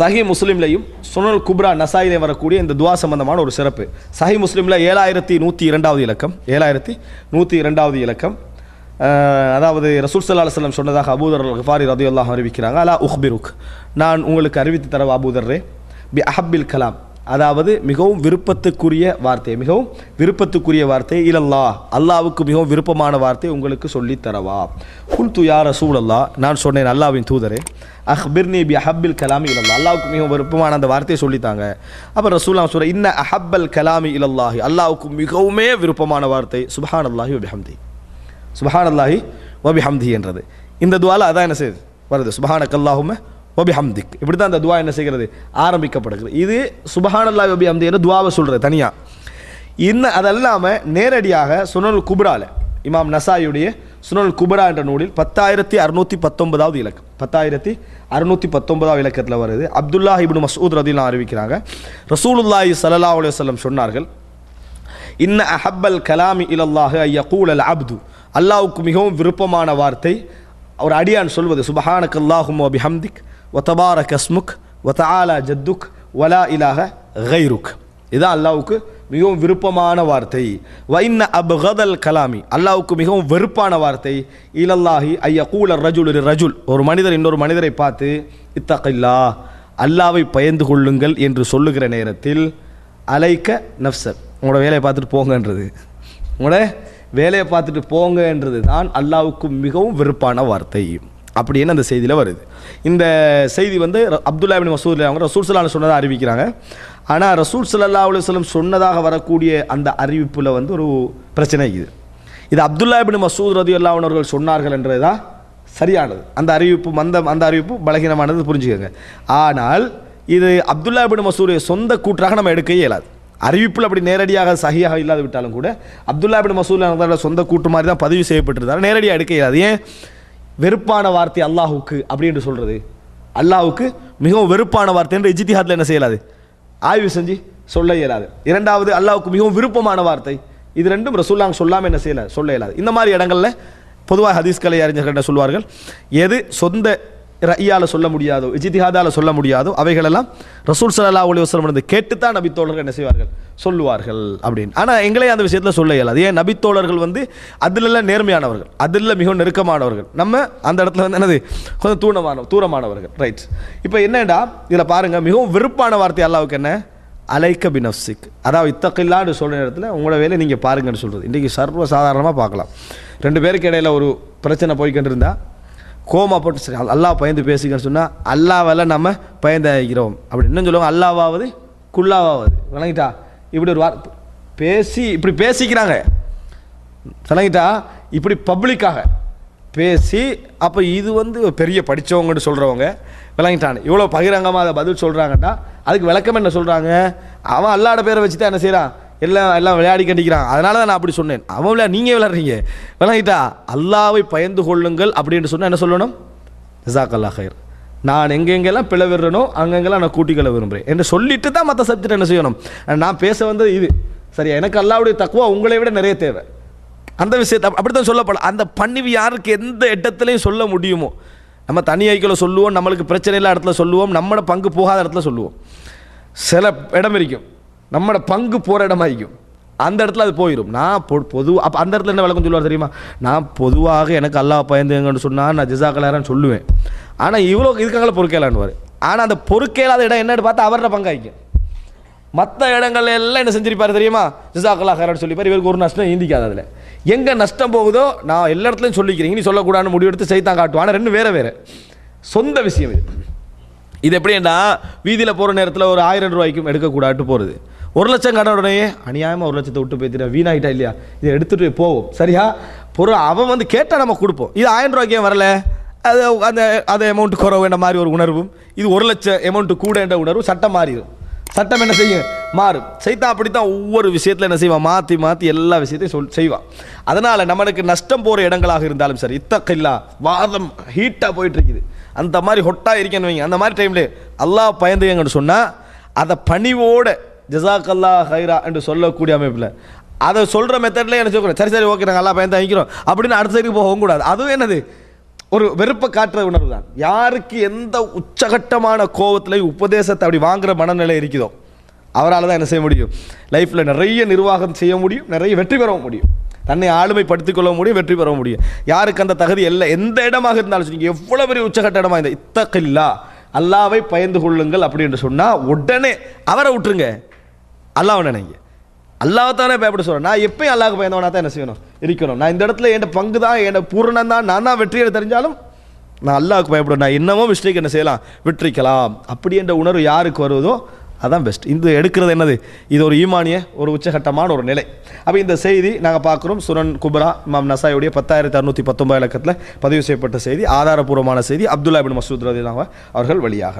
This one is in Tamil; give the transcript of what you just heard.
சஹி முஸ்லீம்லையும் சுனல் குப்ரா நசாயிலே வரக்கூடிய இந்த துவா சம்பந்தமான ஒரு சிறப்பு சஹி முஸ்லீமில் ஏழாயிரத்தி நூற்றி இரண்டாவது இலக்கம் ஏழாயிரத்தி நூற்றி இரண்டாவது இலக்கம் அதாவது ரசூல் சல்லா அலுவலம் சொன்னதாக அபூதர் ஹஃபாரி ரதியுல்லாஹ் அறிவிக்கிறாங்க அலா உஹ்பிருக் நான் உங்களுக்கு அறிவித்து தரவா அபூதர்ரே பி அஹபில் கலாம் அதாவது மிகவும் விருப்பத்துக்குரிய வார்த்தை மிகவும் விருப்பத்துக்குரிய வார்த்தை இல்லல்லா அல்லாவுக்கு மிகவும் விருப்பமான வார்த்தை உங்களுக்கு சொல்லித்தரவா குல்து யார் ரசூலல்லா நான் சொன்னேன் அல்லாவின் தூதரே அஹ்பிர்னி பி அஹப்பில் கலாமி இல்லல்லா அல்லாவுக்கு மிகவும் விருப்பமான அந்த வார்த்தையை சொல்லித்தாங்க அப்போ ரசூலாம் சொல்கிற இன்ன அஹப்பல் கலாமி இல்லல்லாஹி அல்லாவுக்கு மிகவுமே விருப்பமான வார்த்தை சுபஹான் அல்லாஹி ஹம்தி சுபஹான் அல்லாஹி ஹம்தி என்றது இந்த துவால அதான் என்ன செய்யுது வருது சுபஹானக் அல்லாஹுமே ஒபி ஹம்திக் இப்படி தான் அந்த துவா என்ன செய்கிறது ஆரம்பிக்கப்படுகிறது இது சுபஹானல்லாஹ் ஒபி ஹம்தி என்று துவாவை சொல்கிறது தனியாக இன்னும் அதல்லாமல் நேரடியாக சுனல் குப்ரால இமாம் நசாயுடைய சுனல் குபரா என்ற நூலில் பத்தாயிரத்தி அறுநூற்றி பத்தொன்பதாவது இலக்கம் பத்தாயிரத்தி அறுநூற்றி பத்தொன்பதாவது இலக்கத்தில் வருது அப்துல்லா இபின் மசூத் ரதிலாம் அறிவிக்கிறாங்க ரசூலுல்லாஹி சல்லா அலுவலம் சொன்னார்கள் இன்ன அஹப்பல் கலாமி இலல்லாக ஐயா அல் அப்து அல்லாவுக்கு மிகவும் விருப்பமான வார்த்தை அவர் அடியான் சொல்வது சுபஹானக் அல்லாஹும் ஹம்திக் ஒத்தபாரக் அஸ்முக் ஒத்தாலா ஜத்துக் வலா இலாக கைருக் இதுதான் அல்லாவுக்கு மிகவும் விருப்பமான வார்த்தை வைன்ன அபுகதல் கலாமி அல்லாவுக்கு மிகவும் வெறுப்பான வார்த்தை இலல்லாஹி ஐய கூலர் ரஜுல் ஒரு ரஜுல் ஒரு மனிதர் இன்னொரு மனிதரை பார்த்து இத்தகில்லா அல்லாவை பயந்து கொள்ளுங்கள் என்று சொல்லுகிற நேரத்தில் அலைக்க நஃப்சர் உங்களோட வேலையை பார்த்துட்டு போங்கன்றது உங்களோட வேலையை பார்த்துட்டு போங்கன்றது தான் அல்லாவுக்கு மிகவும் வெறுப்பான வார்த்தை அப்படின்னு அந்த செய்தியில் வருது இந்த செய்தி வந்து அப்துல்லா பின் மசூதில் அவங்க ரசூல் சலான்னு சொன்னதாக அறிவிக்கிறாங்க ஆனால் ரசூல் சல்லா அலுவலம் சொன்னதாக வரக்கூடிய அந்த அறிவிப்பில் வந்து ஒரு பிரச்சனை இது இது அப்துல்லா பின் மசூத் ரதி அல்லாவனவர்கள் சொன்னார்கள் என்றது தான் சரியானது அந்த அறிவிப்பு அந்த அந்த அறிவிப்பு பலகீனமானது புரிஞ்சுக்கோங்க ஆனால் இது அப்துல்லா பின் மசூரிய சொந்த கூற்றாக நம்ம எடுக்க இயலாது அறிவிப்பில் அப்படி நேரடியாக சகியாக இல்லாது விட்டாலும் கூட அப்துல்லா பின் மசூல் சொந்த கூற்று மாதிரி தான் பதிவு செய்யப்பட்டிருந்தாலும் நேரடியாக எடுக்க இயலாது ஏன் வெறுப்பான வார்த்தை அல்லாஹுக்கு அப்படின்னு சொல்கிறது அல்லாஹுக்கு மிகவும் வெறுப்பான வார்த்தை என்று இஜித்திஹாத்தில் என்ன செய்யலாது ஆய்வு செஞ்சு சொல்ல இயலாது இரண்டாவது அல்லாவுக்கு மிகவும் விருப்பமான வார்த்தை இது ரெண்டும் ரசூல்லாங்க சொல்லாமல் என்ன செய்யலை சொல்ல இயலாது இந்த மாதிரி இடங்களில் பொதுவாக ஹதீஸ்கலை அறிஞர்கள் என்ன சொல்வார்கள் எது சொந்த ரய்யால் சொல்ல முடியாதோ இஜிதிஹாதால் சொல்ல முடியாதோ அவைகளெல்லாம் ரசூல் சல்லா அலி வஸ்லம் கேட்டுத்தான் நபித்தோழர்கள் என்ன செய்வார்கள் சொல்லுவார்கள் அப்படின்னு ஆனால் எங்களே அந்த விஷயத்தில் சொல்ல இயலாது ஏன் நபித்தோழர்கள் வந்து அதிலெல்லாம் நேர்மையானவர்கள் அதில் மிகவும் நெருக்கமானவர்கள் நம்ம அந்த இடத்துல வந்து என்னது கொஞ்சம் தூணமான தூரமானவர்கள் ரைட் இப்போ என்னடா இதில் பாருங்கள் மிகவும் வெறுப்பான வார்த்தை அல்லாவுக்கு என்ன அலைக்க பினப்சிக் அதாவது இத்தக்கில்லான்னு சொல்கிற நேரத்தில் உங்களோட வேலை நீங்கள் பாருங்கன்னு சொல்கிறது இன்றைக்கி சர்வ சாதாரணமாக பார்க்கலாம் ரெண்டு பேருக்கு இடையில் ஒரு பிரச்சனை போய்கிட்டு இருந்தால் கோமா போட்டு சரி அல்லா பயந்து பேசுங்கன்னு சொன்னால் அல்லாவால் நம்ம பயந்தாகிறோம் அப்படி இன்னும் சொல்லுவாங்க அல்லாவாவது குல்லாவாவது விளங்கிட்டா இப்படி ஒரு வார் பேசி இப்படி பேசிக்கிறாங்க விளங்கிட்டா இப்படி பப்ளிக்காக பேசி அப்போ இது வந்து பெரிய படித்தவங்கன்னு சொல்கிறவங்க விளங்கிட்டான் இவ்வளோ பகிரங்கமாக அதை பதில் சொல்கிறாங்கன்னா அதுக்கு விளக்கம் என்ன சொல்கிறாங்க அவன் அல்லாட பேரை வச்சு தான் என்ன செய்கிறான் எல்லாம் எல்லாம் விளையாடி கண்டிக்கிறாங்க அதனால தான் நான் அப்படி சொன்னேன் அவன் விளையா நீங்கள் விளையாடுறீங்க விளையாட்டா அல்லாவை பயந்து கொள்ளுங்கள் அப்படின்னு சொன்னால் என்ன சொல்லணும் ஜிசாக் அல்லா ஹயர் நான் எங்கெங்கெல்லாம் பிளவிடுறனோ அங்கெங்கெல்லாம் நான் கூட்டிக்கொள்ள விரும்புகிறேன் என்று சொல்லிட்டு தான் மற்ற சப்ஜெக்ட் என்ன செய்யணும் நான் பேச வந்தது இது சரி எனக்கு அல்லாவுடைய தக்குவா உங்களை விட நிறைய தேவை அந்த விஷயத்தை அப்படித்தான் சொல்லப்படும் அந்த பன்னிவி யாருக்கு எந்த இடத்துலையும் சொல்ல முடியுமோ நம்ம தனி ஐக்கியில் சொல்லுவோம் நம்மளுக்கு பிரச்சனை இல்லாத இடத்துல சொல்லுவோம் நம்மளோட பங்கு போகாத இடத்துல சொல்லுவோம் சில இடம் இருக்கும் நம்மளோட பங்கு போகிற இடமாயிருக்கும் அந்த இடத்துல அது போயிடும் நான் பொ பொது அப்போ அந்த இடத்துல என்ன விளக்கம் சொல்லுவார் தெரியுமா நான் பொதுவாக எனக்கு அல்லா பயந்துங்கன்னு சொன்னால் நான் ஜிசாக்கலாரன்னு சொல்லுவேன் ஆனால் இவ்வளோ இதுக்காங்கள பொறுக்கலான்வார் ஆனால் அந்த பொறுக்கேலாத இடம் என்னன்னு பார்த்தா அவரோட பங்காய்க்கும் மற்ற இடங்கள்ல எல்லாம் என்ன செஞ்சிருப்பார் தெரியுமா ஜிசாக்கலா ஹேரான்னு சொல்லிப்பார் இவருக்கு ஒரு நஷ்டம் ஈந்திக்காது அதில் எங்கே நஷ்டம் போகுதோ நான் எல்லா இடத்துலையும் சொல்லிக்கிறீங்க நீ சொல்லக்கூடாதுன்னு முடிவெடுத்து செய்தான் காட்டுவான் ஆனால் ரெண்டு வேறு வேறு சொந்த விஷயம் இது இது எப்படின்னா வீதியில் போகிற நேரத்தில் ஒரு ஆயிரம் ரூபாய்க்கும் எடுக்கக்கூடாட்டு போகிறது ஒரு லட்சம் உடனே அநியாயமாக ஒரு லட்சத்தை விட்டு போய்த்திட வீணாகிட்டா இல்லையா இதை எடுத்துகிட்டு போவோம் சரியா பொருள் அவன் வந்து கேட்டால் நம்ம கொடுப்போம் இது ஆயிரம் ரூபாய்க்கே வரல அது அந்த அந்த அமௌண்ட் என்ற மாதிரி ஒரு உணர்வும் இது ஒரு லட்சம் கூட கூடன்ற உணர்வும் சட்டம் மாறிடும் சட்டம் என்ன செய்யும் மாறும் செய்தா அப்படி தான் ஒவ்வொரு விஷயத்தில் என்ன செய்வான் மாற்றி மாற்றி எல்லா விஷயத்தையும் சொல் செய்வான் அதனால் நம்மளுக்கு நஷ்டம் போகிற இடங்களாக இருந்தாலும் சரி இத்தக்கில்லா வாதம் ஹீட்டாக போயிட்டுருக்குது அந்த மாதிரி ஹொட்டாக இருக்கேன்னு வைங்க அந்த மாதிரி டைமில் அல்லா பயந்துங்கன்னு சொன்னால் அதை பணிவோடு ஜசாக்கல்லா ஹைரா என்று சொல்லக்கூடிய அமைப்பில் அதை சொல்கிற மெத்தட்லேயே என்ன சொல்லக்கூடாது சரி சரி ஓகே நாங்கள் நல்லா பயன் தங்கிக்கிறோம் அப்படின்னு அடுத்த சைடுக்கு போகவும் கூடாது அதுவும் என்னது ஒரு வெறுப்பை காட்டுற உணர்வு தான் யாருக்கு எந்த உச்சகட்டமான கோபத்தில் உபதேசத்தை அப்படி வாங்குகிற மனநிலை இருக்குதோ அவரால் தான் என்ன செய்ய முடியும் லைஃப்பில் நிறைய நிர்வாகம் செய்ய முடியும் நிறைய வெற்றி பெற முடியும் தன்னை ஆளுமைப்படுத்திக் கொள்ள முடியும் வெற்றி பெற முடியும் யாருக்கு அந்த தகுதி இல்லை எந்த இடமாக இருந்தாலும் சொல்லி எவ்வளோ பெரிய உச்சகட்ட இடமாக இருந்தால் இத்தக்கில்லா அல்லாவை பயந்து கொள்ளுங்கள் அப்படின்னு சொன்னால் உடனே அவரை விட்டுருங்க அல்லாஹ் நினைங்க அல்லாஹ் தானே பயப்பட சொல்கிறேன் நான் எப்பயும் அல்லாஹ் பயந்தவனா தான் என்ன செய்யணும் இருக்கணும் நான் இந்த இடத்துல என் பங்கு தான் என் பூரணம் தான் நான் தான் வெற்றியை தெரிஞ்சாலும் நான் அல்லாவுக்கு பயப்படும் நான் என்னமோ மிஸ்டேக் என்ன செய்யலாம் வெற்றிக்கலாம் அப்படி என்ற உணர்வு யாருக்கு வருவதோ அதான் பெஸ்ட் இந்த எடுக்கிறது என்னது இது ஒரு ஈமானிய ஒரு உச்சகட்டமான ஒரு நிலை அப்போ இந்த செய்தி நாங்கள் பார்க்குறோம் சுரன் குபரா இமாம் நசாயுடைய பத்தாயிரத்தி அறுநூற்றி பத்தொம்பது இலக்கத்தில் பதிவு செய்யப்பட்ட செய்தி ஆதாரபூர்வமான செய்தி அப்துல்லா பின் மசூத் ரதினாக அவர்கள் வழியாக